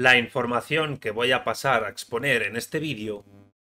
La información que voy a pasar a exponer en este vídeo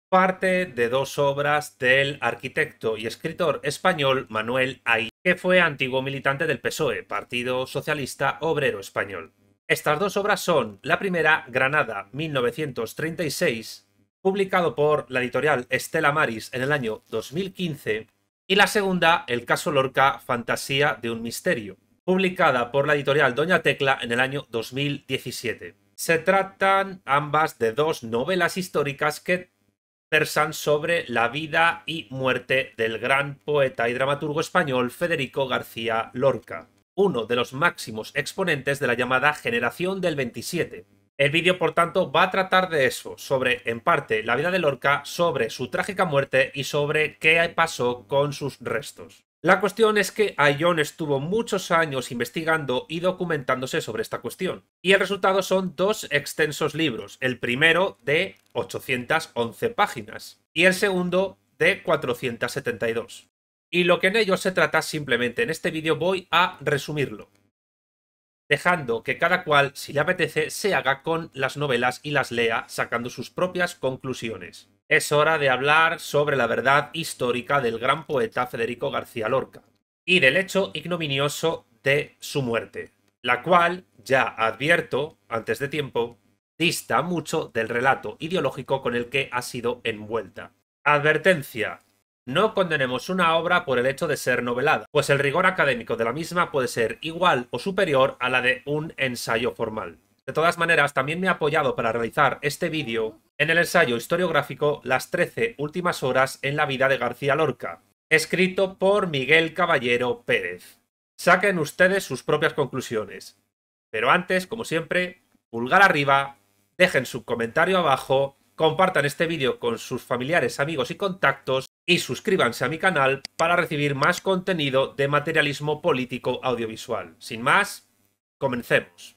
parte de dos obras del arquitecto y escritor español Manuel Ay, que fue antiguo militante del PSOE, Partido Socialista Obrero Español. Estas dos obras son la primera, Granada, 1936, publicado por la editorial Estela Maris en el año 2015, y la segunda, El caso Lorca, Fantasía de un Misterio, publicada por la editorial Doña Tecla en el año 2017. Se tratan ambas de dos novelas históricas que versan sobre la vida y muerte del gran poeta y dramaturgo español Federico García Lorca, uno de los máximos exponentes de la llamada generación del 27. El vídeo, por tanto, va a tratar de eso, sobre, en parte, la vida de Lorca, sobre su trágica muerte y sobre qué pasó con sus restos. La cuestión es que Ayon estuvo muchos años investigando y documentándose sobre esta cuestión. Y el resultado son dos extensos libros, el primero de 811 páginas y el segundo de 472. Y lo que en ellos se trata simplemente en este vídeo voy a resumirlo, dejando que cada cual, si le apetece, se haga con las novelas y las lea sacando sus propias conclusiones. Es hora de hablar sobre la verdad histórica del gran poeta Federico García Lorca y del hecho ignominioso de su muerte, la cual, ya advierto antes de tiempo, dista mucho del relato ideológico con el que ha sido envuelta. Advertencia. No condenemos una obra por el hecho de ser novelada, pues el rigor académico de la misma puede ser igual o superior a la de un ensayo formal. De todas maneras, también me ha apoyado para realizar este vídeo en el ensayo historiográfico Las 13 últimas horas en la vida de García Lorca, escrito por Miguel Caballero Pérez. Saquen ustedes sus propias conclusiones. Pero antes, como siempre, pulgar arriba, dejen su comentario abajo, compartan este vídeo con sus familiares, amigos y contactos y suscríbanse a mi canal para recibir más contenido de materialismo político audiovisual. Sin más, comencemos.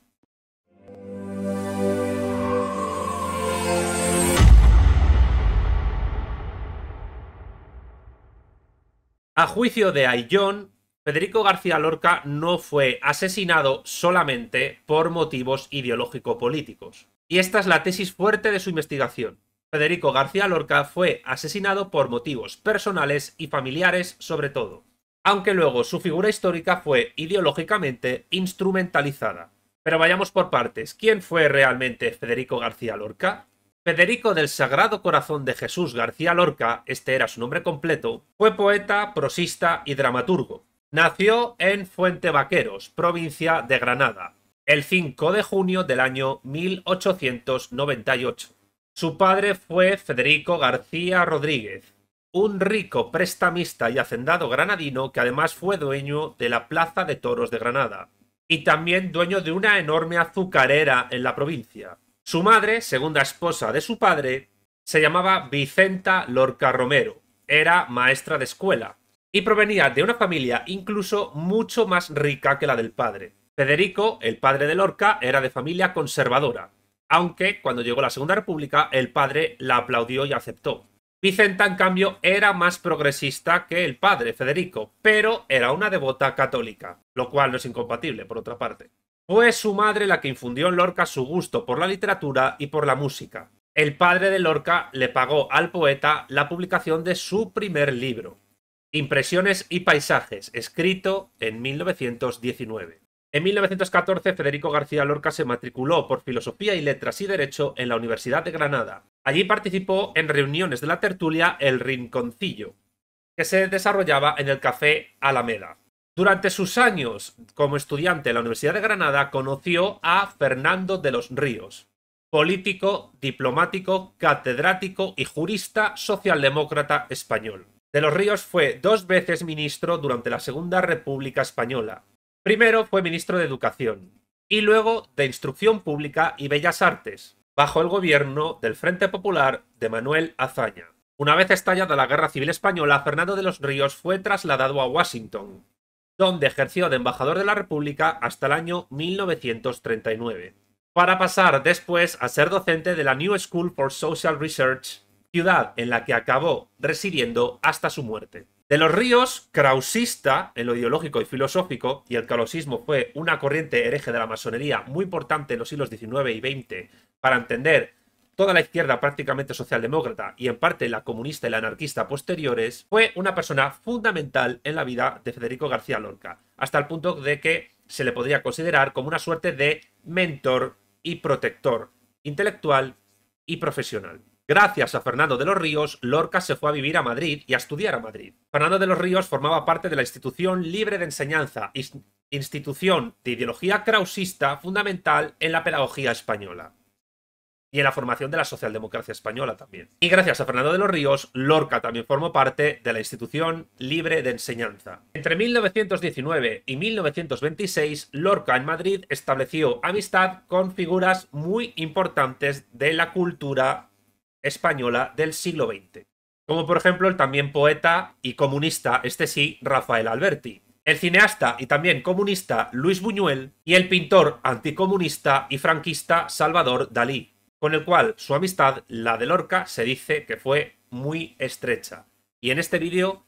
A juicio de Ayllón, Federico García Lorca no fue asesinado solamente por motivos ideológico-políticos. Y esta es la tesis fuerte de su investigación. Federico García Lorca fue asesinado por motivos personales y familiares sobre todo, aunque luego su figura histórica fue ideológicamente instrumentalizada. Pero vayamos por partes. ¿Quién fue realmente Federico García Lorca? Federico del Sagrado Corazón de Jesús García Lorca, este era su nombre completo, fue poeta, prosista y dramaturgo. Nació en Fuente Vaqueros, provincia de Granada, el 5 de junio del año 1898. Su padre fue Federico García Rodríguez, un rico prestamista y hacendado granadino que además fue dueño de la Plaza de Toros de Granada y también dueño de una enorme azucarera en la provincia. Su madre, segunda esposa de su padre, se llamaba Vicenta Lorca Romero, era maestra de escuela y provenía de una familia incluso mucho más rica que la del padre. Federico, el padre de Lorca, era de familia conservadora, aunque cuando llegó la Segunda República el padre la aplaudió y aceptó. Vicenta, en cambio, era más progresista que el padre, Federico, pero era una devota católica, lo cual no es incompatible, por otra parte. Fue su madre la que infundió en Lorca su gusto por la literatura y por la música. El padre de Lorca le pagó al poeta la publicación de su primer libro, Impresiones y Paisajes, escrito en 1919. En 1914, Federico García Lorca se matriculó por Filosofía y Letras y Derecho en la Universidad de Granada. Allí participó en reuniones de la tertulia El Rinconcillo, que se desarrollaba en el Café Alameda. Durante sus años como estudiante en la Universidad de Granada, conoció a Fernando de los Ríos, político, diplomático, catedrático y jurista socialdemócrata español. De los Ríos fue dos veces ministro durante la Segunda República Española Primero fue ministro de Educación y luego de Instrucción Pública y Bellas Artes, bajo el gobierno del Frente Popular de Manuel Azaña. Una vez estallada la Guerra Civil Española, Fernando de los Ríos fue trasladado a Washington, donde ejerció de embajador de la República hasta el año 1939, para pasar después a ser docente de la New School for Social Research, ciudad en la que acabó residiendo hasta su muerte. De los ríos, krausista en lo ideológico y filosófico, y el krausismo fue una corriente hereje de la masonería muy importante en los siglos XIX y XX para entender toda la izquierda prácticamente socialdemócrata y en parte la comunista y la anarquista posteriores, fue una persona fundamental en la vida de Federico García Lorca, hasta el punto de que se le podría considerar como una suerte de mentor y protector intelectual y profesional. Gracias a Fernando de los Ríos, Lorca se fue a vivir a Madrid y a estudiar a Madrid. Fernando de los Ríos formaba parte de la institución libre de enseñanza, institución de ideología krausista fundamental en la pedagogía española y en la formación de la socialdemocracia española también. Y gracias a Fernando de los Ríos, Lorca también formó parte de la institución libre de enseñanza. Entre 1919 y 1926, Lorca en Madrid estableció amistad con figuras muy importantes de la cultura española del siglo XX, como por ejemplo el también poeta y comunista, este sí, Rafael Alberti, el cineasta y también comunista Luis Buñuel y el pintor anticomunista y franquista Salvador Dalí, con el cual su amistad, la de Lorca, se dice que fue muy estrecha. Y en este vídeo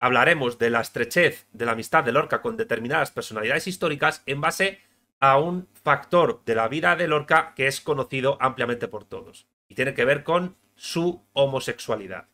hablaremos de la estrechez de la amistad de Lorca con determinadas personalidades históricas en base a un factor de la vida de Lorca que es conocido ampliamente por todos y tiene que ver con su homosexualidad.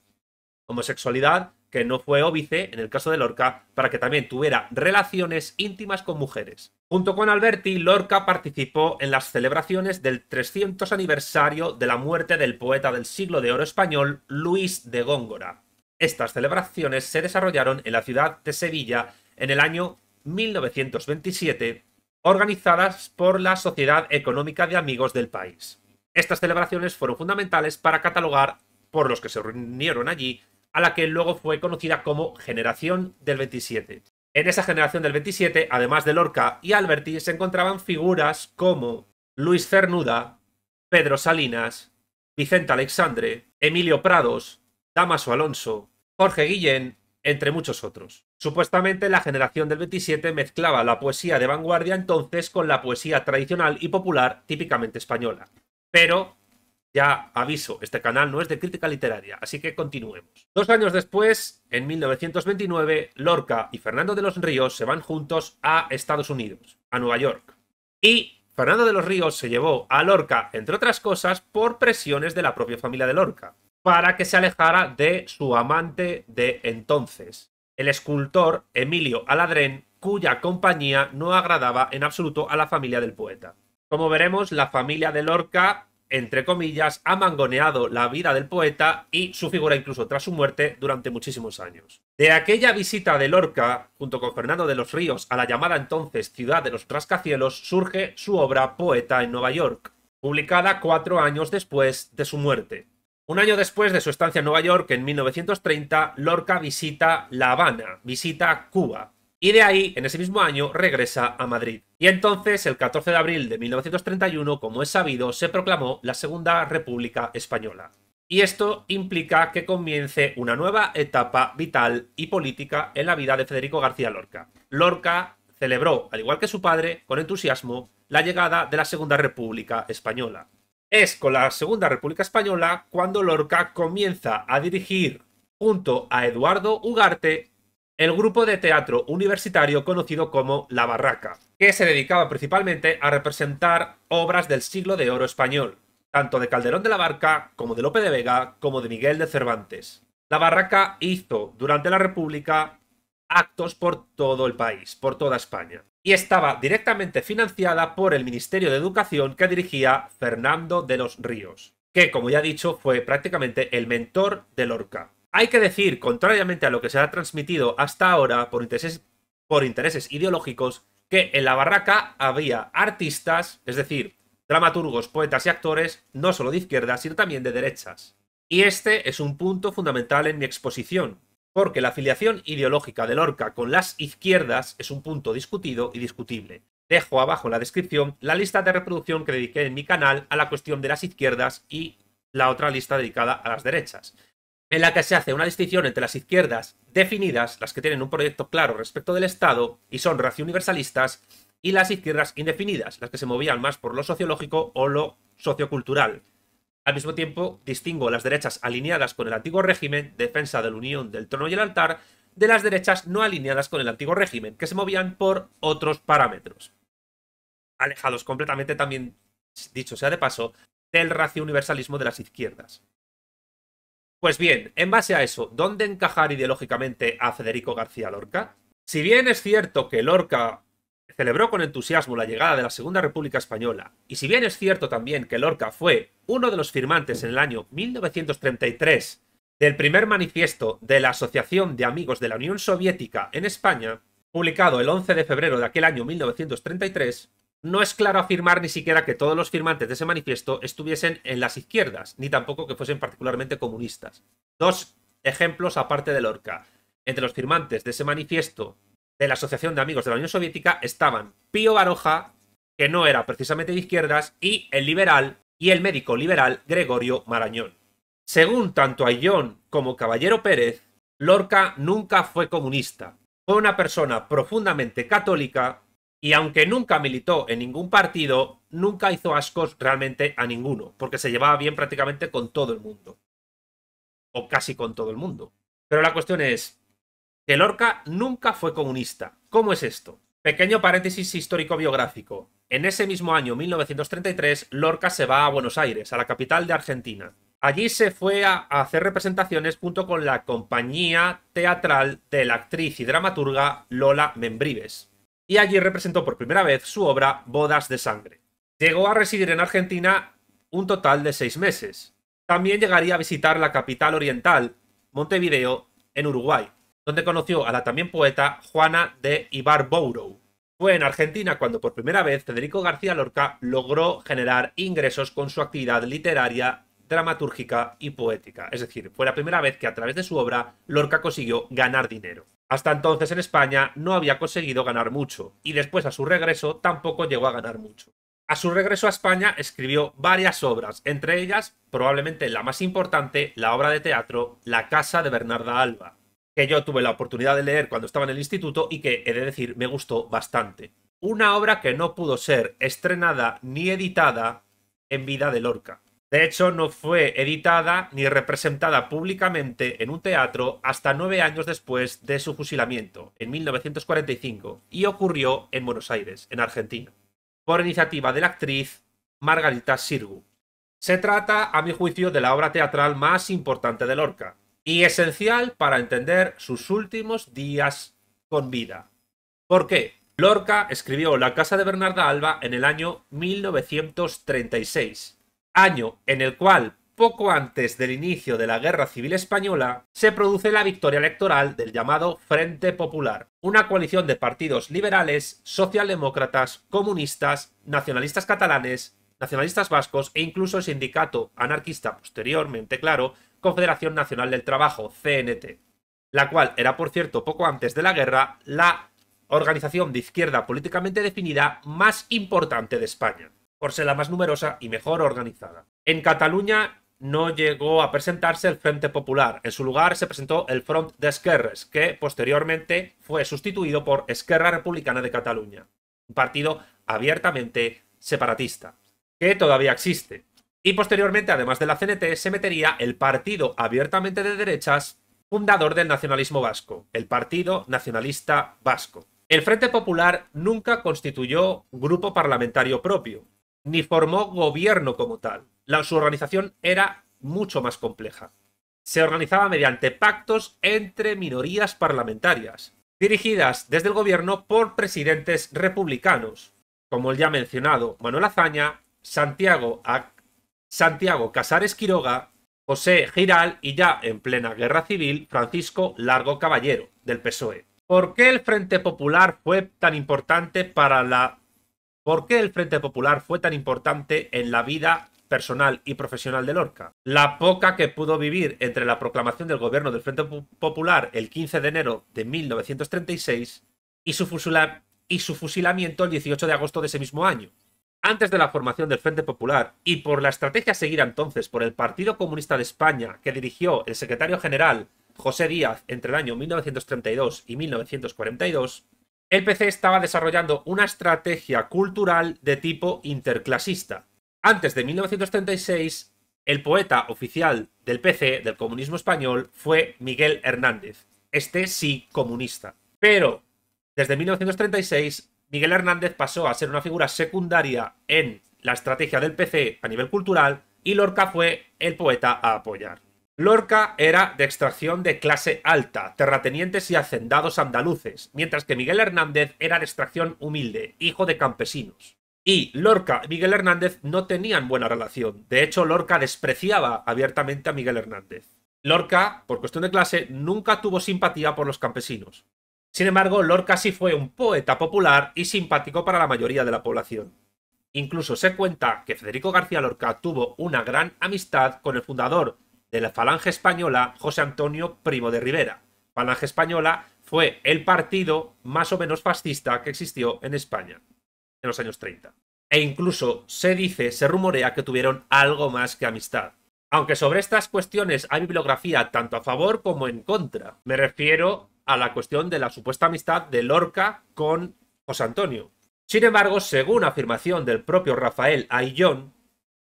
Homosexualidad que no fue óbice en el caso de Lorca para que también tuviera relaciones íntimas con mujeres. Junto con Alberti, Lorca participó en las celebraciones del 300 aniversario de la muerte del poeta del siglo de oro español Luis de Góngora. Estas celebraciones se desarrollaron en la ciudad de Sevilla en el año 1927, organizadas por la Sociedad Económica de Amigos del País. Estas celebraciones fueron fundamentales para catalogar, por los que se reunieron allí, a la que luego fue conocida como Generación del 27. En esa generación del 27, además de Lorca y Alberti, se encontraban figuras como Luis Cernuda, Pedro Salinas, Vicente Alexandre, Emilio Prados, Damaso Alonso, Jorge Guillén, entre muchos otros. Supuestamente la generación del 27 mezclaba la poesía de vanguardia entonces con la poesía tradicional y popular típicamente española pero ya aviso, este canal no es de crítica literaria, así que continuemos. Dos años después, en 1929, Lorca y Fernando de los Ríos se van juntos a Estados Unidos, a Nueva York. Y Fernando de los Ríos se llevó a Lorca, entre otras cosas, por presiones de la propia familia de Lorca, para que se alejara de su amante de entonces, el escultor Emilio Aladrén, cuya compañía no agradaba en absoluto a la familia del poeta. Como veremos, la familia de Lorca, entre comillas, ha mangoneado la vida del poeta y su figura incluso tras su muerte durante muchísimos años. De aquella visita de Lorca, junto con Fernando de los Ríos, a la llamada entonces ciudad de los Trascacielos, surge su obra Poeta en Nueva York, publicada cuatro años después de su muerte. Un año después de su estancia en Nueva York, en 1930, Lorca visita La Habana, visita Cuba y de ahí, en ese mismo año, regresa a Madrid. Y entonces, el 14 de abril de 1931, como es sabido, se proclamó la Segunda República Española. Y esto implica que comience una nueva etapa vital y política en la vida de Federico García Lorca. Lorca celebró, al igual que su padre, con entusiasmo, la llegada de la Segunda República Española. Es con la Segunda República Española cuando Lorca comienza a dirigir, junto a Eduardo Ugarte, el grupo de teatro universitario conocido como La Barraca, que se dedicaba principalmente a representar obras del siglo de oro español, tanto de Calderón de la Barca como de Lope de Vega como de Miguel de Cervantes. La Barraca hizo durante la República actos por todo el país, por toda España, y estaba directamente financiada por el Ministerio de Educación que dirigía Fernando de los Ríos, que como ya he dicho fue prácticamente el mentor de Lorca. Hay que decir, contrariamente a lo que se ha transmitido hasta ahora por intereses, ideológicos, que en la barraca había artistas, es decir, dramaturgos, poetas y actores, no solo de izquierdas, sino también de derechas. Y este es un punto fundamental en mi exposición, porque la afiliación ideológica del Orca con las izquierdas es un punto discutido y discutible. Dejo abajo en la descripción la lista de reproducción que dediqué en mi canal a la cuestión de las izquierdas y la otra lista dedicada a las derechas en la que se hace una distinción entre las izquierdas definidas, las que tienen un proyecto claro respecto del Estado y son racio y las izquierdas indefinidas, las que se movían más por lo sociológico o lo sociocultural. Al mismo tiempo, distingo las derechas alineadas con el antiguo régimen, defensa de la unión del trono y el altar, de las derechas no alineadas con el antiguo régimen, que se movían por otros parámetros. Alejados completamente también, dicho sea de paso, del racio universalismo de las izquierdas. Pues bien, en base a eso, ¿dónde encajar ideológicamente a Federico García Lorca? Si bien es cierto que Lorca celebró con entusiasmo la llegada de la Segunda República Española, y si bien es cierto también que Lorca fue uno de los firmantes en el año 1933 del primer manifiesto de la Asociación de Amigos de la Unión Soviética en España, publicado el 11 de febrero de aquel año 1933, no es claro afirmar ni siquiera que todos los firmantes de ese manifiesto estuviesen en las izquierdas, ni tampoco que fuesen particularmente comunistas. Dos ejemplos aparte de Lorca. Entre los firmantes de ese manifiesto de la Asociación de Amigos de la Unión Soviética estaban Pío Baroja, que no era precisamente de izquierdas, y el liberal y el médico liberal Gregorio Marañón. Según tanto Ayllón como Caballero Pérez, Lorca nunca fue comunista. Fue una persona profundamente católica y aunque nunca militó en ningún partido, nunca hizo ascos realmente a ninguno, porque se llevaba bien prácticamente con todo el mundo. O casi con todo el mundo. Pero la cuestión es que Lorca nunca fue comunista. ¿Cómo es esto? Pequeño paréntesis histórico-biográfico. En ese mismo año, 1933, Lorca se va a Buenos Aires, a la capital de Argentina. Allí se fue a hacer representaciones junto con la compañía teatral de la actriz y dramaturga Lola Membrives y allí representó por primera vez su obra Bodas de Sangre. Llegó a residir en Argentina un total de seis meses. También llegaría a visitar la capital oriental, Montevideo, en Uruguay, donde conoció a la también poeta Juana de Ibarbourou. Fue en Argentina cuando por primera vez Federico García Lorca logró generar ingresos con su actividad literaria, dramatúrgica y poética. Es decir, fue la primera vez que a través de su obra Lorca consiguió ganar dinero. Hasta entonces en España no había conseguido ganar mucho y después a su regreso tampoco llegó a ganar mucho. A su regreso a España escribió varias obras, entre ellas probablemente la más importante, la obra de teatro La Casa de Bernarda Alba, que yo tuve la oportunidad de leer cuando estaba en el instituto y que, he de decir, me gustó bastante. Una obra que no pudo ser estrenada ni editada en vida de Lorca. De hecho, no fue editada ni representada públicamente en un teatro hasta nueve años después de su fusilamiento, en 1945, y ocurrió en Buenos Aires, en Argentina, por iniciativa de la actriz Margarita Sirgu. Se trata, a mi juicio, de la obra teatral más importante de Lorca, y esencial para entender sus últimos días con vida. ¿Por qué? Lorca escribió La casa de Bernarda Alba en el año 1936 año en el cual, poco antes del inicio de la Guerra Civil Española, se produce la victoria electoral del llamado Frente Popular, una coalición de partidos liberales, socialdemócratas, comunistas, nacionalistas catalanes, nacionalistas vascos e incluso el sindicato anarquista posteriormente, claro, Confederación Nacional del Trabajo, CNT, la cual era, por cierto, poco antes de la guerra, la organización de izquierda políticamente definida más importante de España por ser la más numerosa y mejor organizada. En Cataluña no llegó a presentarse el Frente Popular. En su lugar se presentó el Front de Esquerres, que posteriormente fue sustituido por Esquerra Republicana de Cataluña, un partido abiertamente separatista, que todavía existe. Y posteriormente, además de la CNT, se metería el partido abiertamente de derechas, fundador del nacionalismo vasco, el Partido Nacionalista Vasco. El Frente Popular nunca constituyó grupo parlamentario propio, ni formó gobierno como tal. La, su organización era mucho más compleja. Se organizaba mediante pactos entre minorías parlamentarias, dirigidas desde el gobierno por presidentes republicanos, como el ya mencionado Manuel Azaña, Santiago, Santiago Casares Quiroga, José Giral y ya en plena guerra civil Francisco Largo Caballero, del PSOE. ¿Por qué el Frente Popular fue tan importante para la ¿Por qué el Frente Popular fue tan importante en la vida personal y profesional de Lorca? La poca que pudo vivir entre la proclamación del gobierno del Frente Popular el 15 de enero de 1936 y su, fusilamiento el 18 de agosto de ese mismo año. Antes de la formación del Frente Popular y por la estrategia seguida entonces por el Partido Comunista de España que dirigió el secretario general José Díaz entre el año 1932 y 1942, el PC estaba desarrollando una estrategia cultural de tipo interclasista. Antes de 1936, el poeta oficial del PC, del comunismo español, fue Miguel Hernández. Este sí comunista. Pero desde 1936, Miguel Hernández pasó a ser una figura secundaria en la estrategia del PC a nivel cultural y Lorca fue el poeta a apoyar. Lorca era de extracción de clase alta, terratenientes y hacendados andaluces, mientras que Miguel Hernández era de extracción humilde, hijo de campesinos. Y Lorca y Miguel Hernández no tenían buena relación. De hecho, Lorca despreciaba abiertamente a Miguel Hernández. Lorca, por cuestión de clase, nunca tuvo simpatía por los campesinos. Sin embargo, Lorca sí fue un poeta popular y simpático para la mayoría de la población. Incluso se cuenta que Federico García Lorca tuvo una gran amistad con el fundador de la Falange Española José Antonio Primo de Rivera. Falange Española fue el partido más o menos fascista que existió en España en los años 30. E incluso se dice, se rumorea que tuvieron algo más que amistad. Aunque sobre estas cuestiones hay bibliografía tanto a favor como en contra. Me refiero a la cuestión de la supuesta amistad de Lorca con José Antonio. Sin embargo, según afirmación del propio Rafael Aillón,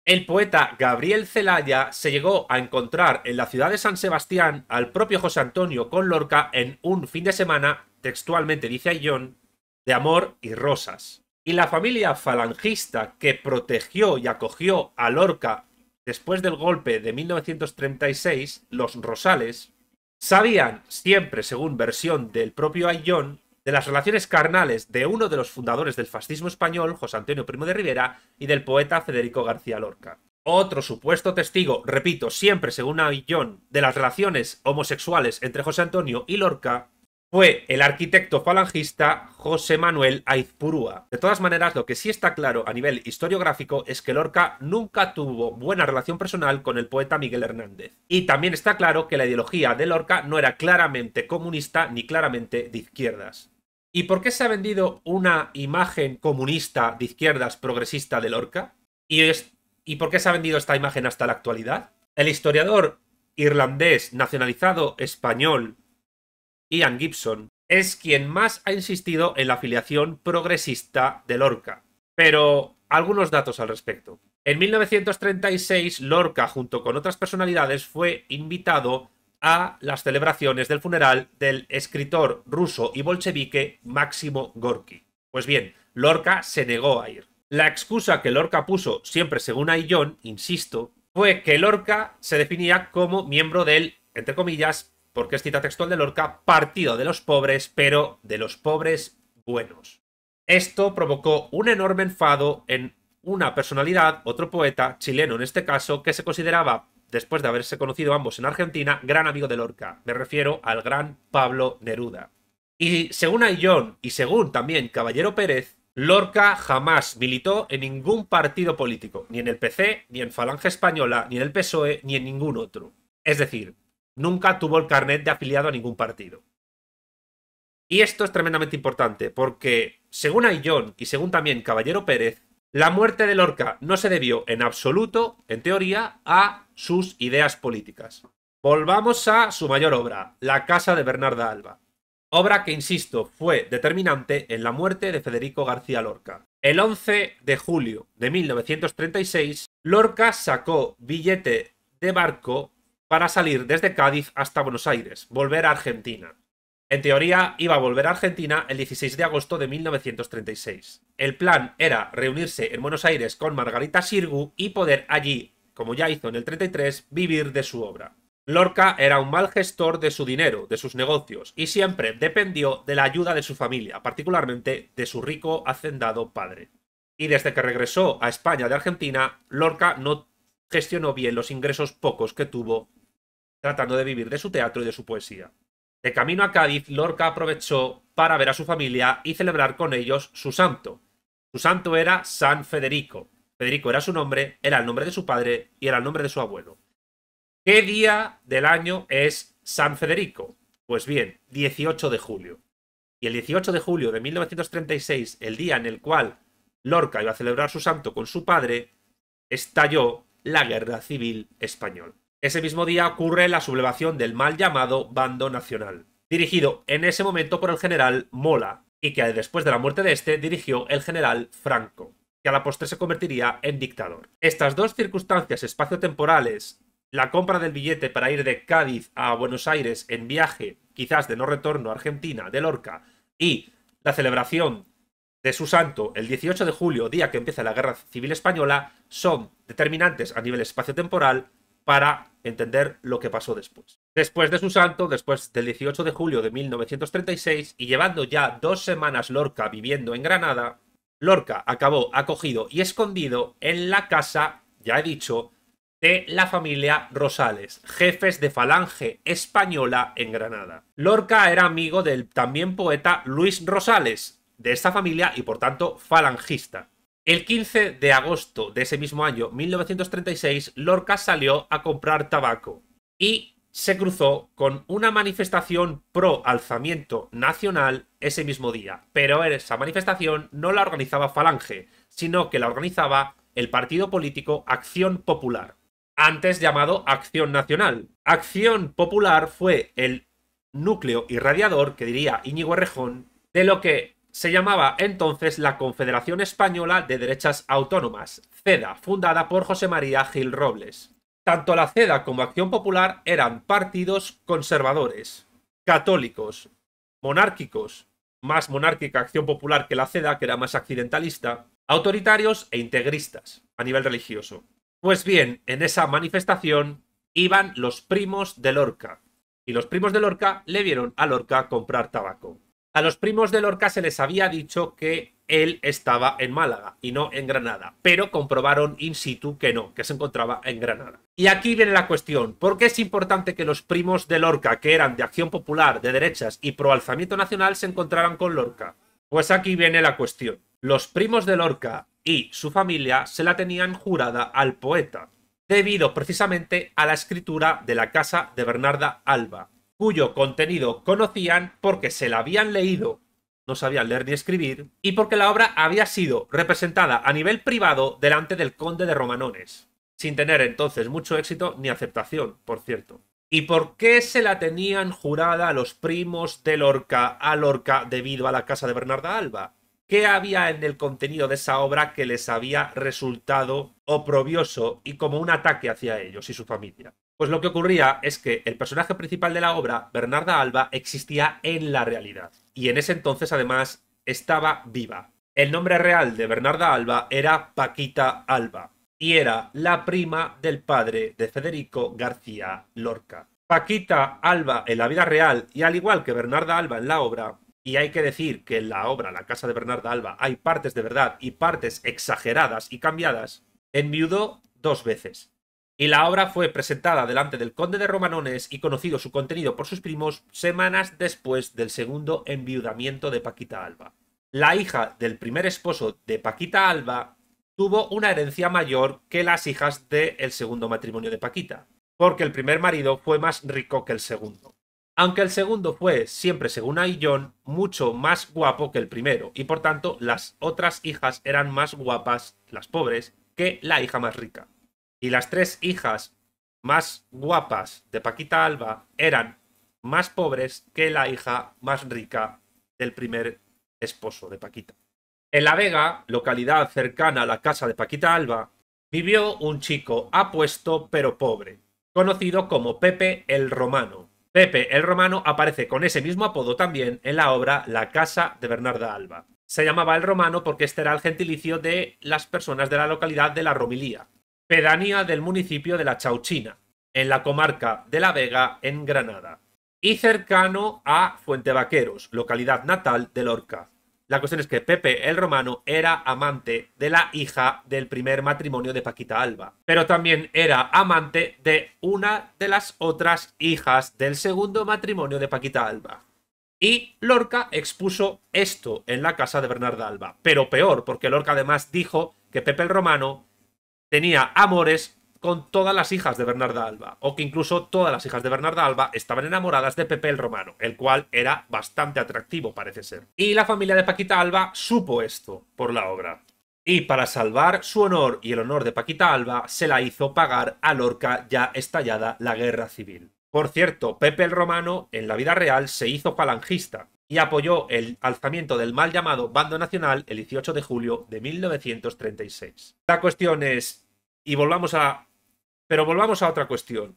el poeta Gabriel Celaya se llegó a encontrar en la ciudad de San Sebastián al propio José Antonio con Lorca en un fin de semana, textualmente dice Ayllón, de amor y rosas. Y la familia falangista que protegió y acogió a Lorca después del golpe de 1936, los Rosales, sabían siempre, según versión del propio Ayllón, de las relaciones carnales de uno de los fundadores del fascismo español, José Antonio Primo de Rivera, y del poeta Federico García Lorca. Otro supuesto testigo, repito, siempre según Avillón, de las relaciones homosexuales entre José Antonio y Lorca, fue el arquitecto falangista José Manuel Aizpurúa. De todas maneras, lo que sí está claro a nivel historiográfico es que Lorca nunca tuvo buena relación personal con el poeta Miguel Hernández. Y también está claro que la ideología de Lorca no era claramente comunista ni claramente de izquierdas. ¿Y por qué se ha vendido una imagen comunista de izquierdas progresista de Lorca? ¿Y, es, ¿Y por qué se ha vendido esta imagen hasta la actualidad? El historiador irlandés nacionalizado español Ian Gibson es quien más ha insistido en la afiliación progresista de Lorca. Pero algunos datos al respecto. En 1936, Lorca, junto con otras personalidades, fue invitado a las celebraciones del funeral del escritor ruso y bolchevique Máximo Gorky. Pues bien, Lorca se negó a ir. La excusa que Lorca puso, siempre según Aillón, insisto, fue que Lorca se definía como miembro del, entre comillas, porque es cita textual de Lorca, partido de los pobres, pero de los pobres buenos. Esto provocó un enorme enfado en una personalidad, otro poeta, chileno en este caso, que se consideraba después de haberse conocido ambos en Argentina, gran amigo de Lorca. Me refiero al gran Pablo Neruda. Y según Ayllón y según también Caballero Pérez, Lorca jamás militó en ningún partido político, ni en el PC, ni en Falange Española, ni en el PSOE, ni en ningún otro. Es decir, nunca tuvo el carnet de afiliado a ningún partido. Y esto es tremendamente importante, porque según Ayllón y según también Caballero Pérez, la muerte de Lorca no se debió en absoluto, en teoría, a sus ideas políticas. Volvamos a su mayor obra, La Casa de Bernarda Alba. Obra que, insisto, fue determinante en la muerte de Federico García Lorca. El 11 de julio de 1936, Lorca sacó billete de barco para salir desde Cádiz hasta Buenos Aires, volver a Argentina. En teoría, iba a volver a Argentina el 16 de agosto de 1936. El plan era reunirse en Buenos Aires con Margarita Sirgu y poder allí, como ya hizo en el 33, vivir de su obra. Lorca era un mal gestor de su dinero, de sus negocios, y siempre dependió de la ayuda de su familia, particularmente de su rico hacendado padre. Y desde que regresó a España de Argentina, Lorca no gestionó bien los ingresos pocos que tuvo tratando de vivir de su teatro y de su poesía. De camino a Cádiz, Lorca aprovechó para ver a su familia y celebrar con ellos su santo. Su santo era San Federico. Federico era su nombre, era el nombre de su padre y era el nombre de su abuelo. ¿Qué día del año es San Federico? Pues bien, 18 de julio. Y el 18 de julio de 1936, el día en el cual Lorca iba a celebrar su santo con su padre, estalló la Guerra Civil Española. Ese mismo día ocurre la sublevación del mal llamado Bando Nacional, dirigido en ese momento por el general Mola, y que después de la muerte de este dirigió el general Franco, que a la postre se convertiría en dictador. Estas dos circunstancias espaciotemporales, la compra del billete para ir de Cádiz a Buenos Aires en viaje, quizás de no retorno a Argentina, de Lorca, y la celebración de su santo el 18 de julio, día que empieza la Guerra Civil Española, son determinantes a nivel espaciotemporal para entender lo que pasó después. Después de su santo, después del 18 de julio de 1936 y llevando ya dos semanas Lorca viviendo en Granada, Lorca acabó acogido y escondido en la casa, ya he dicho, de la familia Rosales, jefes de Falange Española en Granada. Lorca era amigo del también poeta Luis Rosales, de esta familia y por tanto falangista. El 15 de agosto de ese mismo año, 1936, Lorca salió a comprar tabaco y se cruzó con una manifestación pro alzamiento nacional ese mismo día. Pero esa manifestación no la organizaba Falange, sino que la organizaba el partido político Acción Popular, antes llamado Acción Nacional. Acción Popular fue el núcleo irradiador, que diría Íñigo Rejón, de lo que se llamaba entonces la Confederación Española de Derechas Autónomas, CEDA, fundada por José María Gil Robles. Tanto la CEDA como Acción Popular eran partidos conservadores, católicos, monárquicos, más monárquica Acción Popular que la CEDA, que era más accidentalista, autoritarios e integristas a nivel religioso. Pues bien, en esa manifestación iban los primos de Lorca, y los primos de Lorca le vieron a Lorca comprar tabaco. A los primos de Lorca se les había dicho que él estaba en Málaga y no en Granada, pero comprobaron in situ que no, que se encontraba en Granada. Y aquí viene la cuestión, ¿por qué es importante que los primos de Lorca, que eran de Acción Popular, de derechas y pro alzamiento nacional, se encontraran con Lorca? Pues aquí viene la cuestión. Los primos de Lorca y su familia se la tenían jurada al poeta, debido precisamente a la escritura de la casa de Bernarda Alba, cuyo contenido conocían porque se la habían leído, no sabían leer ni escribir, y porque la obra había sido representada a nivel privado delante del conde de Romanones, sin tener entonces mucho éxito ni aceptación, por cierto. ¿Y por qué se la tenían jurada a los primos de Lorca a Lorca debido a la casa de Bernarda Alba? ¿Qué había en el contenido de esa obra que les había resultado oprobioso y como un ataque hacia ellos y su familia? Pues lo que ocurría es que el personaje principal de la obra, Bernarda Alba, existía en la realidad. Y en ese entonces, además, estaba viva. El nombre real de Bernarda Alba era Paquita Alba. Y era la prima del padre de Federico García Lorca. Paquita Alba en la vida real y al igual que Bernarda Alba en la obra, y hay que decir que en la obra La casa de Bernarda Alba hay partes de verdad y partes exageradas y cambiadas, enviudó dos veces y la obra fue presentada delante del conde de Romanones y conocido su contenido por sus primos semanas después del segundo enviudamiento de Paquita Alba. La hija del primer esposo de Paquita Alba tuvo una herencia mayor que las hijas del segundo matrimonio de Paquita, porque el primer marido fue más rico que el segundo. Aunque el segundo fue, siempre según Aillón, mucho más guapo que el primero, y por tanto las otras hijas eran más guapas, las pobres, que la hija más rica y las tres hijas más guapas de Paquita Alba eran más pobres que la hija más rica del primer esposo de Paquita. En La Vega, localidad cercana a la casa de Paquita Alba, vivió un chico apuesto pero pobre, conocido como Pepe el Romano. Pepe el Romano aparece con ese mismo apodo también en la obra La casa de Bernarda Alba. Se llamaba el Romano porque este era el gentilicio de las personas de la localidad de la Romilía, pedanía del municipio de La Chauchina, en la comarca de La Vega, en Granada, y cercano a Fuentevaqueros, localidad natal de Lorca. La cuestión es que Pepe el Romano era amante de la hija del primer matrimonio de Paquita Alba, pero también era amante de una de las otras hijas del segundo matrimonio de Paquita Alba. Y Lorca expuso esto en la casa de Bernarda Alba, pero peor, porque Lorca además dijo que Pepe el Romano tenía amores con todas las hijas de Bernarda Alba, o que incluso todas las hijas de Bernarda Alba estaban enamoradas de Pepe el Romano, el cual era bastante atractivo, parece ser. Y la familia de Paquita Alba supo esto por la obra. Y para salvar su honor y el honor de Paquita Alba, se la hizo pagar a Lorca ya estallada la guerra civil. Por cierto, Pepe el Romano en la vida real se hizo falangista, y apoyó el alzamiento del mal llamado bando nacional el 18 de julio de 1936. La cuestión es, y volvamos a... Pero volvamos a otra cuestión.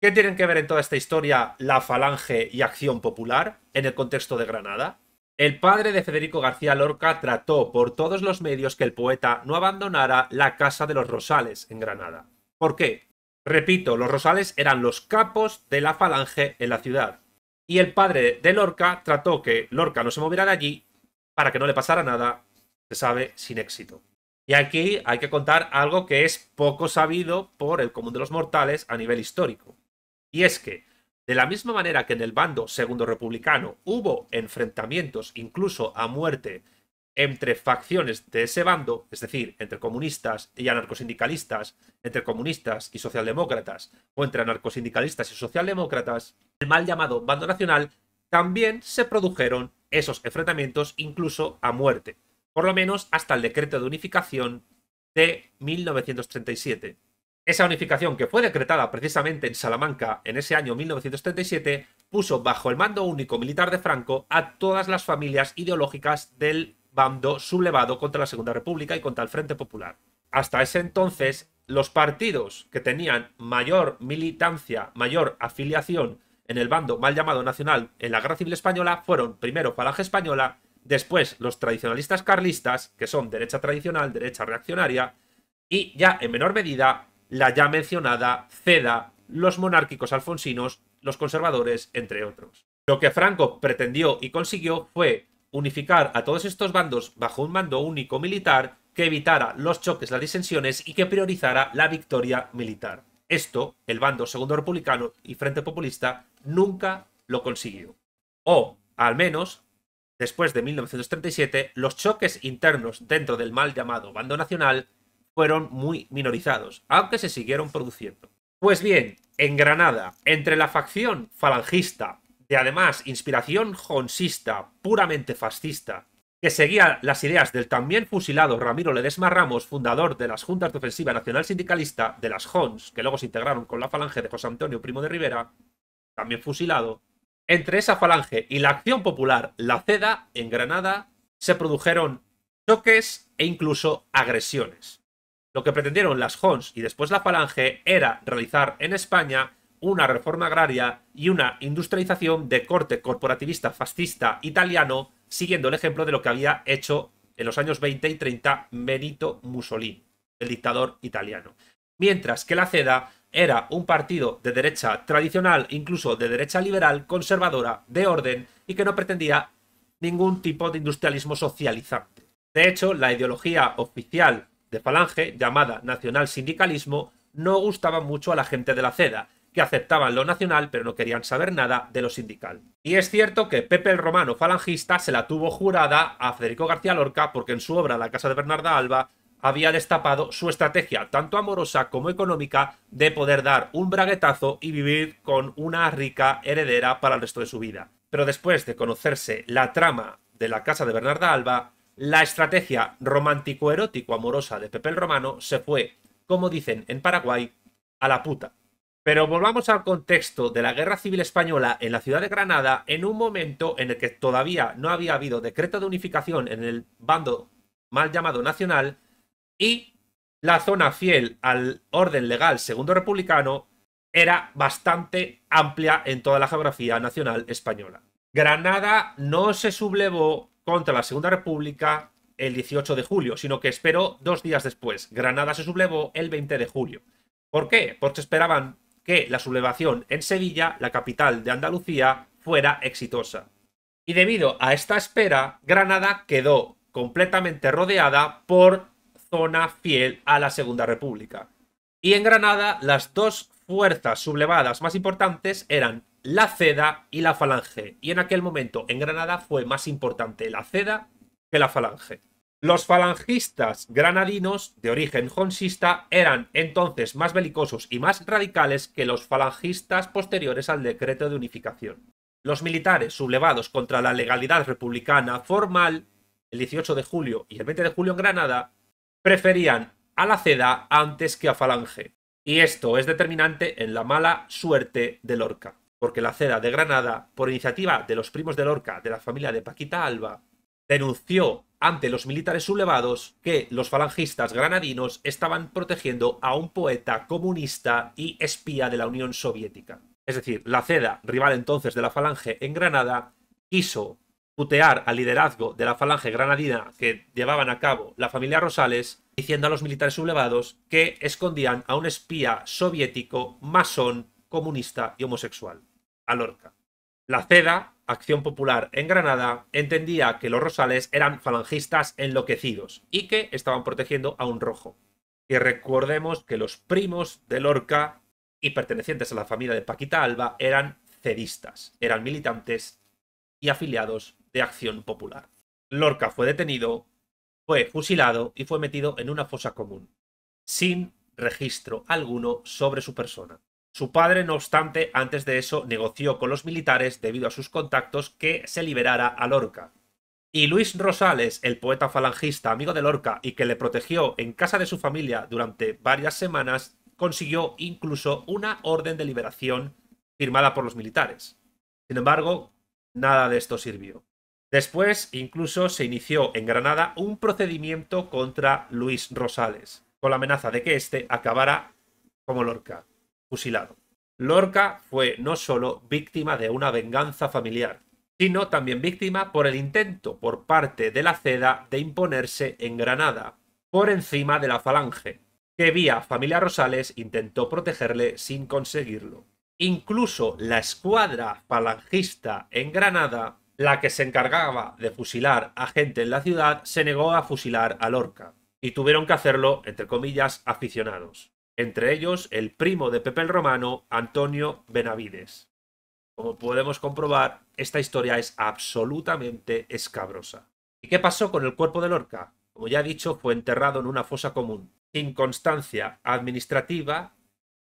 ¿Qué tienen que ver en toda esta historia la falange y acción popular en el contexto de Granada? El padre de Federico García Lorca trató por todos los medios que el poeta no abandonara la casa de los Rosales en Granada. ¿Por qué? Repito, los Rosales eran los capos de la falange en la ciudad y el padre de Lorca trató que Lorca no se moviera de allí para que no le pasara nada, se sabe, sin éxito. Y aquí hay que contar algo que es poco sabido por el común de los mortales a nivel histórico. Y es que, de la misma manera que en el bando segundo republicano hubo enfrentamientos incluso a muerte entre facciones de ese bando, es decir, entre comunistas y anarcosindicalistas, entre comunistas y socialdemócratas, o entre anarcosindicalistas y socialdemócratas, el mal llamado bando nacional, también se produjeron esos enfrentamientos incluso a muerte, por lo menos hasta el decreto de unificación de 1937. Esa unificación que fue decretada precisamente en Salamanca en ese año 1937 puso bajo el mando único militar de Franco a todas las familias ideológicas del bando sublevado contra la Segunda República y contra el Frente Popular. Hasta ese entonces, los partidos que tenían mayor militancia, mayor afiliación en el bando mal llamado nacional en la Guerra Civil Española fueron primero Falange Española, después los tradicionalistas carlistas, que son derecha tradicional, derecha reaccionaria, y ya en menor medida la ya mencionada CEDA, los monárquicos alfonsinos, los conservadores, entre otros. Lo que Franco pretendió y consiguió fue unificar a todos estos bandos bajo un mando único militar que evitara los choques, las disensiones y que priorizara la victoria militar. Esto, el bando segundo republicano y Frente Populista nunca lo consiguió. O, al menos, después de 1937, los choques internos dentro del mal llamado bando nacional fueron muy minorizados, aunque se siguieron produciendo. Pues bien, en Granada, entre la facción falangista de además inspiración jonsista, puramente fascista, que seguía las ideas del también fusilado Ramiro Ledesma Ramos, fundador de las Juntas de Nacional Sindicalista, de las JONS, que luego se integraron con la falange de José Antonio Primo de Rivera, también fusilado, entre esa falange y la Acción Popular, la CEDA, en Granada, se produjeron choques e incluso agresiones. Lo que pretendieron las JONS y después la falange era realizar en España una reforma agraria y una industrialización de corte corporativista fascista italiano, siguiendo el ejemplo de lo que había hecho en los años 20 y 30 Benito Mussolini, el dictador italiano. Mientras que la CEDA era un partido de derecha tradicional, incluso de derecha liberal, conservadora, de orden y que no pretendía ningún tipo de industrialismo socializante. De hecho, la ideología oficial de Falange, llamada nacional sindicalismo, no gustaba mucho a la gente de la CEDA, que aceptaban lo nacional pero no querían saber nada de lo sindical. Y es cierto que Pepe el Romano falangista se la tuvo jurada a Federico García Lorca porque en su obra La casa de Bernarda Alba había destapado su estrategia, tanto amorosa como económica, de poder dar un braguetazo y vivir con una rica heredera para el resto de su vida. Pero después de conocerse la trama de la casa de Bernarda Alba, la estrategia romántico-erótico-amorosa de Pepe el Romano se fue, como dicen en Paraguay, a la puta. Pero volvamos al contexto de la Guerra Civil Española en la ciudad de Granada, en un momento en el que todavía no había habido decreto de unificación en el bando mal llamado nacional y la zona fiel al orden legal segundo republicano era bastante amplia en toda la geografía nacional española. Granada no se sublevó contra la Segunda República el 18 de julio, sino que esperó dos días después. Granada se sublevó el 20 de julio. ¿Por qué? Porque esperaban que la sublevación en Sevilla, la capital de Andalucía, fuera exitosa. Y debido a esta espera, Granada quedó completamente rodeada por zona fiel a la Segunda República. Y en Granada las dos fuerzas sublevadas más importantes eran la Ceda y la Falange. Y en aquel momento en Granada fue más importante la Ceda que la Falange. Los falangistas granadinos, de origen jonsista, eran entonces más belicosos y más radicales que los falangistas posteriores al decreto de unificación. Los militares sublevados contra la legalidad republicana formal, el 18 de julio y el 20 de julio en Granada, preferían a la ceda antes que a Falange. Y esto es determinante en la mala suerte de Lorca, porque la ceda de Granada, por iniciativa de los primos de Lorca de la familia de Paquita Alba, denunció ante los militares sublevados que los falangistas granadinos estaban protegiendo a un poeta comunista y espía de la Unión Soviética. Es decir, la CEDA, rival entonces de la Falange en Granada, quiso putear al liderazgo de la Falange granadina que llevaban a cabo la familia Rosales, diciendo a los militares sublevados que escondían a un espía soviético, masón, comunista y homosexual, a Lorca. La CEDA Acción Popular en Granada entendía que los rosales eran falangistas enloquecidos y que estaban protegiendo a un rojo. Y recordemos que los primos de Lorca y pertenecientes a la familia de Paquita Alba eran cedistas, eran militantes y afiliados de Acción Popular. Lorca fue detenido, fue fusilado y fue metido en una fosa común, sin registro alguno sobre su persona. Su padre, no obstante, antes de eso negoció con los militares debido a sus contactos que se liberara a Lorca. Y Luis Rosales, el poeta falangista amigo de Lorca y que le protegió en casa de su familia durante varias semanas, consiguió incluso una orden de liberación firmada por los militares. Sin embargo, nada de esto sirvió. Después, incluso se inició en Granada un procedimiento contra Luis Rosales, con la amenaza de que éste acabara como Lorca fusilado. Lorca fue no solo víctima de una venganza familiar, sino también víctima por el intento por parte de la CEDA de imponerse en Granada, por encima de la falange, que vía familia Rosales intentó protegerle sin conseguirlo. Incluso la escuadra falangista en Granada, la que se encargaba de fusilar a gente en la ciudad, se negó a fusilar a Lorca, y tuvieron que hacerlo, entre comillas, aficionados entre ellos el primo de Pepe el Romano, Antonio Benavides. Como podemos comprobar, esta historia es absolutamente escabrosa. ¿Y qué pasó con el cuerpo de Lorca? Como ya he dicho, fue enterrado en una fosa común, sin constancia administrativa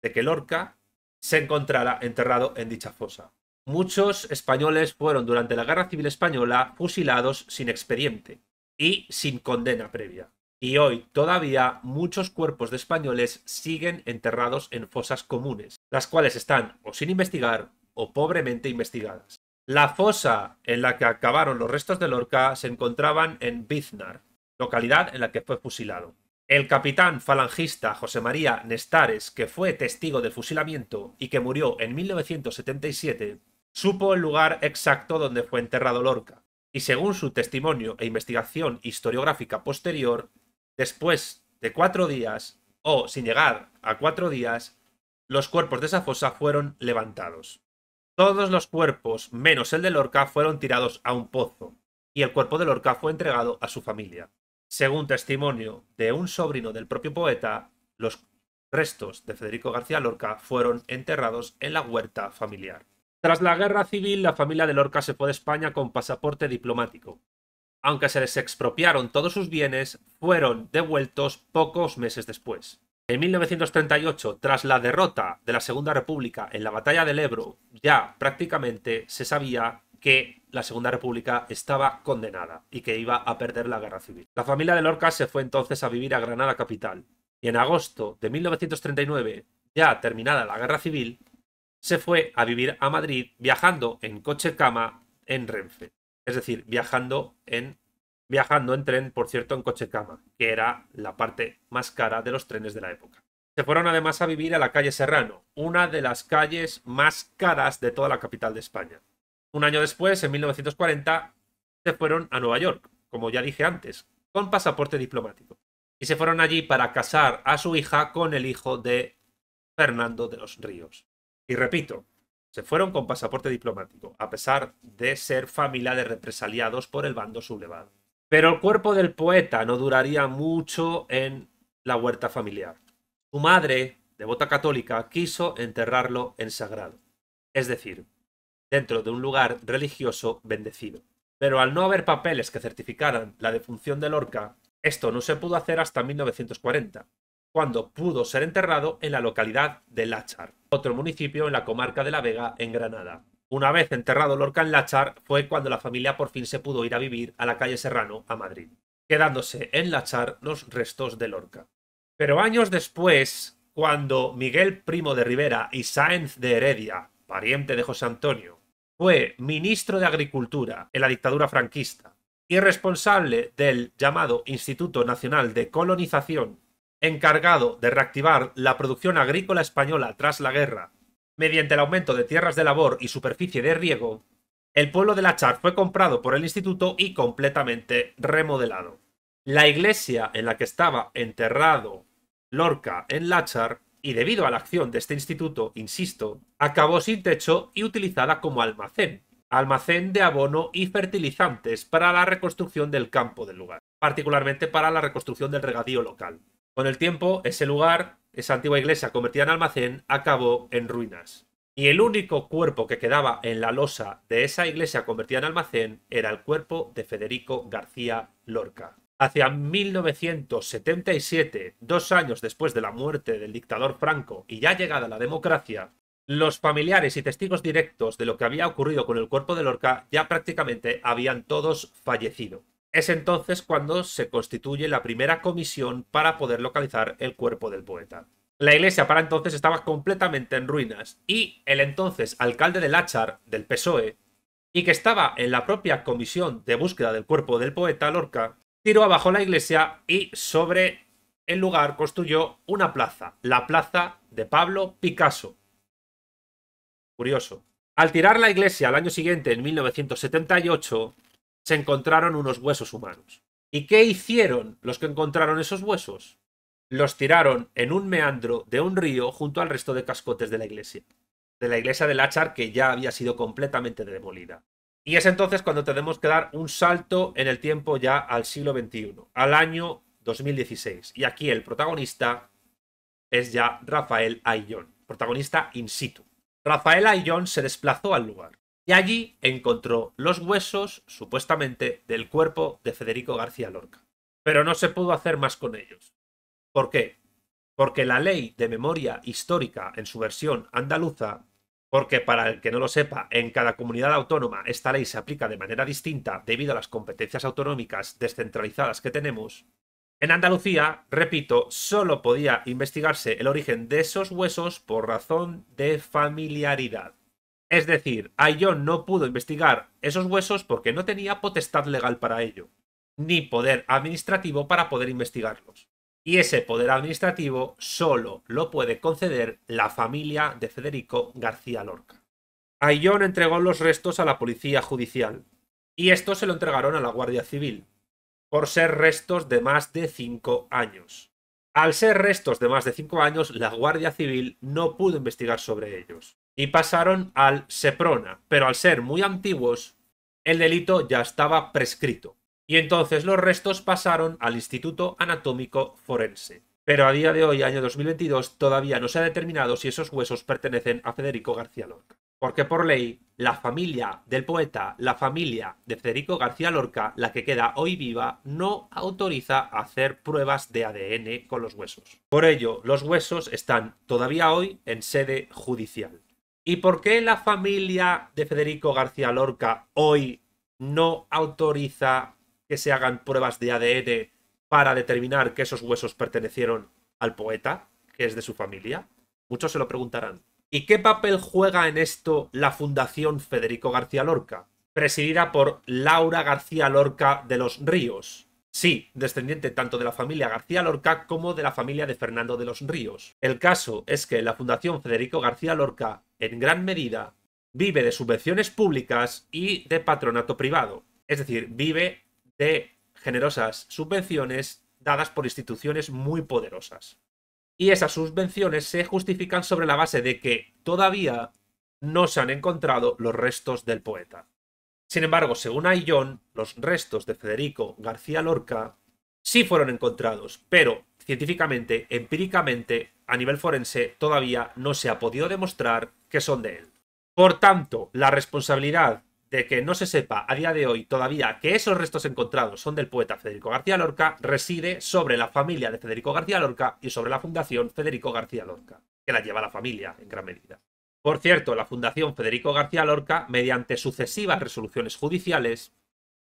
de que Lorca se encontrara enterrado en dicha fosa. Muchos españoles fueron durante la Guerra Civil Española fusilados sin expediente y sin condena previa y hoy todavía muchos cuerpos de españoles siguen enterrados en fosas comunes, las cuales están o sin investigar o pobremente investigadas. La fosa en la que acabaron los restos de Lorca se encontraban en Biznar, localidad en la que fue fusilado. El capitán falangista José María Nestares, que fue testigo del fusilamiento y que murió en 1977, supo el lugar exacto donde fue enterrado Lorca, y según su testimonio e investigación historiográfica posterior, Después de cuatro días, o sin llegar a cuatro días, los cuerpos de esa fosa fueron levantados. Todos los cuerpos, menos el de Lorca, fueron tirados a un pozo, y el cuerpo de Lorca fue entregado a su familia. Según testimonio de un sobrino del propio poeta, los restos de Federico García Lorca fueron enterrados en la huerta familiar. Tras la guerra civil, la familia de Lorca se fue de España con pasaporte diplomático aunque se les expropiaron todos sus bienes, fueron devueltos pocos meses después. En 1938, tras la derrota de la Segunda República en la batalla del Ebro, ya prácticamente se sabía que la Segunda República estaba condenada y que iba a perder la guerra civil. La familia de Lorca se fue entonces a vivir a Granada capital y en agosto de 1939, ya terminada la guerra civil, se fue a vivir a Madrid viajando en coche cama en Renfe. Es decir, viajando en, viajando en tren, por cierto, en coche cama, que era la parte más cara de los trenes de la época. Se fueron además a vivir a la calle Serrano, una de las calles más caras de toda la capital de España. Un año después, en 1940, se fueron a Nueva York, como ya dije antes, con pasaporte diplomático. Y se fueron allí para casar a su hija con el hijo de Fernando de los Ríos. Y repito, se fueron con pasaporte diplomático, a pesar de ser familia de represaliados por el bando sublevado. Pero el cuerpo del poeta no duraría mucho en la huerta familiar. Su madre, devota católica, quiso enterrarlo en sagrado, es decir, dentro de un lugar religioso bendecido. Pero al no haber papeles que certificaran la defunción de Lorca, esto no se pudo hacer hasta 1940, cuando pudo ser enterrado en la localidad de Lachar, otro municipio en la comarca de La Vega, en Granada. Una vez enterrado Lorca en Lachar, fue cuando la familia por fin se pudo ir a vivir a la calle Serrano, a Madrid, quedándose en Lachar los restos de Lorca. Pero años después, cuando Miguel Primo de Rivera y Sáenz de Heredia, pariente de José Antonio, fue ministro de Agricultura en la dictadura franquista y responsable del llamado Instituto Nacional de Colonización encargado de reactivar la producción agrícola española tras la guerra mediante el aumento de tierras de labor y superficie de riego, el pueblo de Lachar fue comprado por el instituto y completamente remodelado. La iglesia en la que estaba enterrado Lorca en Lachar, y debido a la acción de este instituto, insisto, acabó sin techo y utilizada como almacén, almacén de abono y fertilizantes para la reconstrucción del campo del lugar, particularmente para la reconstrucción del regadío local. Con el tiempo, ese lugar, esa antigua iglesia convertida en almacén, acabó en ruinas. Y el único cuerpo que quedaba en la losa de esa iglesia convertida en almacén era el cuerpo de Federico García Lorca. Hacia 1977, dos años después de la muerte del dictador Franco y ya llegada la democracia, los familiares y testigos directos de lo que había ocurrido con el cuerpo de Lorca ya prácticamente habían todos fallecido. Es entonces cuando se constituye la primera comisión para poder localizar el cuerpo del poeta. La iglesia para entonces estaba completamente en ruinas y el entonces alcalde de Láchar, del PSOE, y que estaba en la propia comisión de búsqueda del cuerpo del poeta Lorca, tiró abajo la iglesia y sobre el lugar construyó una plaza, la plaza de Pablo Picasso. Curioso. Al tirar la iglesia al año siguiente, en 1978, se encontraron unos huesos humanos. ¿Y qué hicieron los que encontraron esos huesos? Los tiraron en un meandro de un río junto al resto de cascotes de la iglesia. De la iglesia del Achar, que ya había sido completamente demolida. Y es entonces cuando tenemos que dar un salto en el tiempo ya al siglo XXI, al año 2016. Y aquí el protagonista es ya Rafael Ayllón, protagonista in situ. Rafael Ayllón se desplazó al lugar y allí encontró los huesos, supuestamente, del cuerpo de Federico García Lorca. Pero no se pudo hacer más con ellos. ¿Por qué? Porque la ley de memoria histórica en su versión andaluza, porque para el que no lo sepa, en cada comunidad autónoma esta ley se aplica de manera distinta debido a las competencias autonómicas descentralizadas que tenemos, en Andalucía, repito, solo podía investigarse el origen de esos huesos por razón de familiaridad. Es decir, Ayllón no pudo investigar esos huesos porque no tenía potestad legal para ello, ni poder administrativo para poder investigarlos. Y ese poder administrativo solo lo puede conceder la familia de Federico García Lorca. Ayllón entregó los restos a la policía judicial y estos se lo entregaron a la Guardia Civil, por ser restos de más de cinco años. Al ser restos de más de cinco años, la Guardia Civil no pudo investigar sobre ellos y pasaron al Seprona, pero al ser muy antiguos, el delito ya estaba prescrito. Y entonces los restos pasaron al Instituto Anatómico Forense. Pero a día de hoy, año 2022, todavía no se ha determinado si esos huesos pertenecen a Federico García Lorca. Porque por ley, la familia del poeta, la familia de Federico García Lorca, la que queda hoy viva, no autoriza hacer pruebas de ADN con los huesos. Por ello, los huesos están todavía hoy en sede judicial. ¿Y por qué la familia de Federico García Lorca hoy no autoriza que se hagan pruebas de ADN para determinar que esos huesos pertenecieron al poeta, que es de su familia? Muchos se lo preguntarán. ¿Y qué papel juega en esto la Fundación Federico García Lorca? Presidida por Laura García Lorca de los Ríos, Sí, descendiente tanto de la familia García Lorca como de la familia de Fernando de los Ríos. El caso es que la Fundación Federico García Lorca, en gran medida, vive de subvenciones públicas y de patronato privado. Es decir, vive de generosas subvenciones dadas por instituciones muy poderosas. Y esas subvenciones se justifican sobre la base de que todavía no se han encontrado los restos del poeta. Sin embargo, según Ayllón, los restos de Federico García Lorca sí fueron encontrados, pero científicamente, empíricamente, a nivel forense, todavía no se ha podido demostrar que son de él. Por tanto, la responsabilidad de que no se sepa a día de hoy todavía que esos restos encontrados son del poeta Federico García Lorca reside sobre la familia de Federico García Lorca y sobre la Fundación Federico García Lorca, que la lleva la familia en gran medida. Por cierto, la Fundación Federico García Lorca, mediante sucesivas resoluciones judiciales,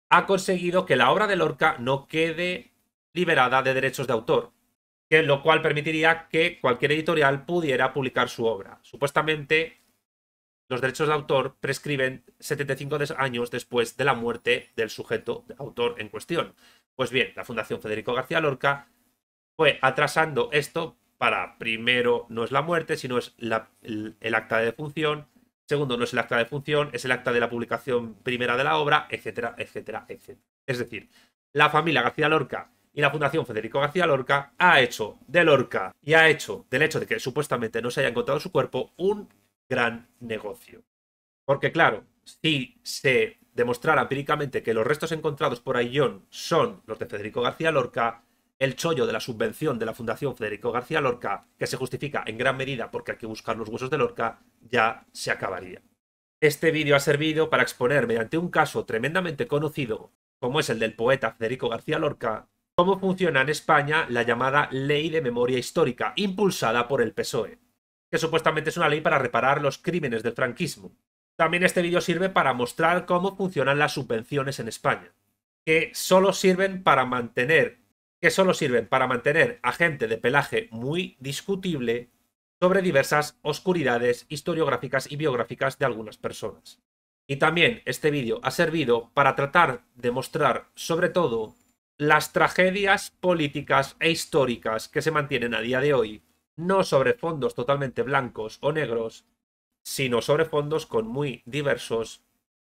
ha conseguido que la obra de Lorca no quede liberada de derechos de autor, lo cual permitiría que cualquier editorial pudiera publicar su obra. Supuestamente, los derechos de autor prescriben 75 años después de la muerte del sujeto autor en cuestión. Pues bien, la Fundación Federico García Lorca fue atrasando esto para, primero, no es la muerte, sino es el, acta de defunción. Segundo, no es el acta de defunción, es el acta de la publicación primera de la obra, etcétera, etcétera, etcétera. Es decir, la familia García Lorca y la Fundación Federico García Lorca ha hecho de Lorca y ha hecho del hecho de que supuestamente no se haya encontrado su cuerpo un gran negocio. Porque claro, si se demostrara empíricamente que los restos encontrados por Aillón son los de Federico García Lorca, el chollo de la subvención de la Fundación Federico García Lorca, que se justifica en gran medida porque hay que buscar los huesos de Lorca, ya se acabaría. Este vídeo ha servido para exponer mediante un caso tremendamente conocido, como es el del poeta Federico García Lorca, cómo funciona en España la llamada Ley de Memoria Histórica, impulsada por el PSOE, que supuestamente es una ley para reparar los crímenes del franquismo. También este vídeo sirve para mostrar cómo funcionan las subvenciones en España, que solo sirven para mantener que solo sirven para mantener a gente de pelaje muy discutible sobre diversas oscuridades historiográficas y biográficas de algunas personas. Y también este vídeo ha servido para tratar de mostrar, sobre todo, las tragedias políticas e históricas que se mantienen a día de hoy, no sobre fondos totalmente blancos o negros, sino sobre fondos con muy diversos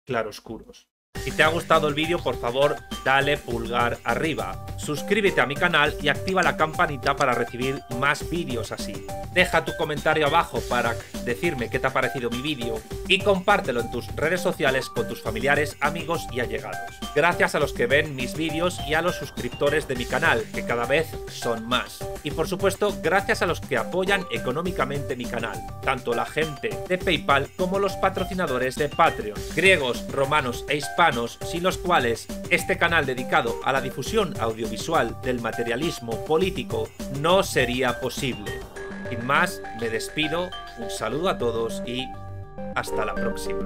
claroscuros. Si te ha gustado el vídeo, por favor, dale pulgar arriba. Suscríbete a mi canal y activa la campanita para recibir más vídeos así. Deja tu comentario abajo para decirme qué te ha parecido mi vídeo y compártelo en tus redes sociales con tus familiares, amigos y allegados. Gracias a los que ven mis vídeos y a los suscriptores de mi canal, que cada vez son más. Y por supuesto, gracias a los que apoyan económicamente mi canal, tanto la gente de PayPal como los patrocinadores de Patreon, griegos, romanos e hispanos sin los cuales este canal dedicado a la difusión audiovisual del materialismo político no sería posible. Sin más, me despido, un saludo a todos y hasta la próxima.